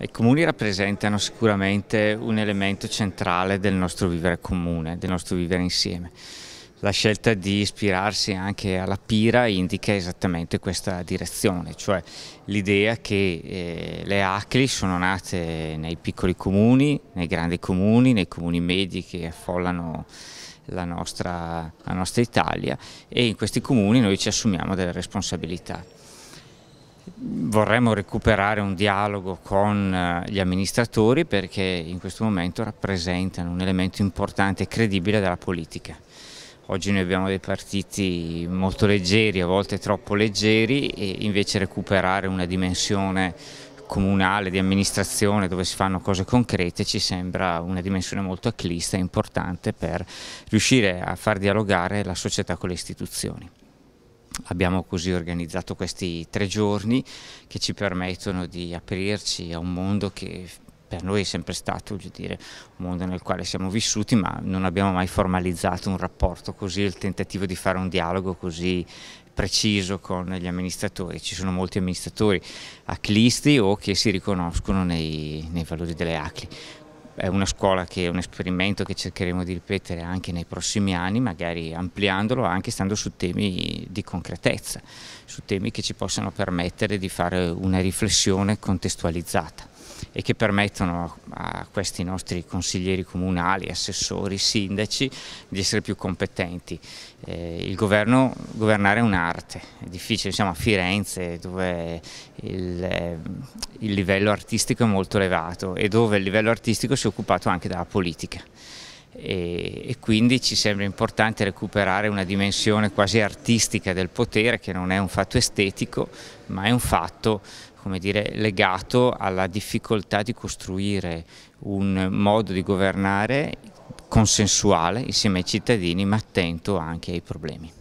I comuni rappresentano sicuramente un elemento centrale del nostro vivere comune, del nostro vivere insieme. La scelta di ispirarsi anche alla Pira indica esattamente questa direzione, cioè l'idea che eh, le ACLI sono nate nei piccoli comuni, nei grandi comuni, nei comuni medi che affollano la nostra, la nostra Italia e in questi comuni noi ci assumiamo delle responsabilità vorremmo recuperare un dialogo con eh, gli amministratori perché in questo momento rappresentano un elemento importante e credibile della politica. Oggi noi abbiamo dei partiti molto leggeri, a volte troppo leggeri e invece recuperare una dimensione comunale, di amministrazione dove si fanno cose concrete ci sembra una dimensione molto acclista e importante per riuscire a far dialogare la società con le istituzioni abbiamo così organizzato questi tre giorni che ci permettono di aprirci a un mondo che per noi è sempre stato dire, un mondo nel quale siamo vissuti ma non abbiamo mai formalizzato un rapporto così, il tentativo di fare un dialogo così preciso con gli amministratori. Ci sono molti amministratori aclisti o che si riconoscono nei, nei valori delle ACLI è una scuola che è un esperimento che cercheremo di ripetere anche nei prossimi anni, magari ampliandolo anche stando su temi di concretezza, su temi che ci possano permettere di fare una riflessione contestualizzata e che permettono a questi nostri consiglieri comunali, assessori, sindaci di essere più competenti. Eh, il governo, governare è un'arte, è difficile, siamo a Firenze dove il, eh, il livello artistico è molto elevato e dove il livello artistico si è occupato anche della politica e, e, quindi ci sembra importante recuperare una dimensione quasi artistica del potere che non è un fatto estetico ma è un fatto dire, legato alla difficoltà di costruire un modo di governare consensuale insieme ai cittadini ma attento anche ai problemi.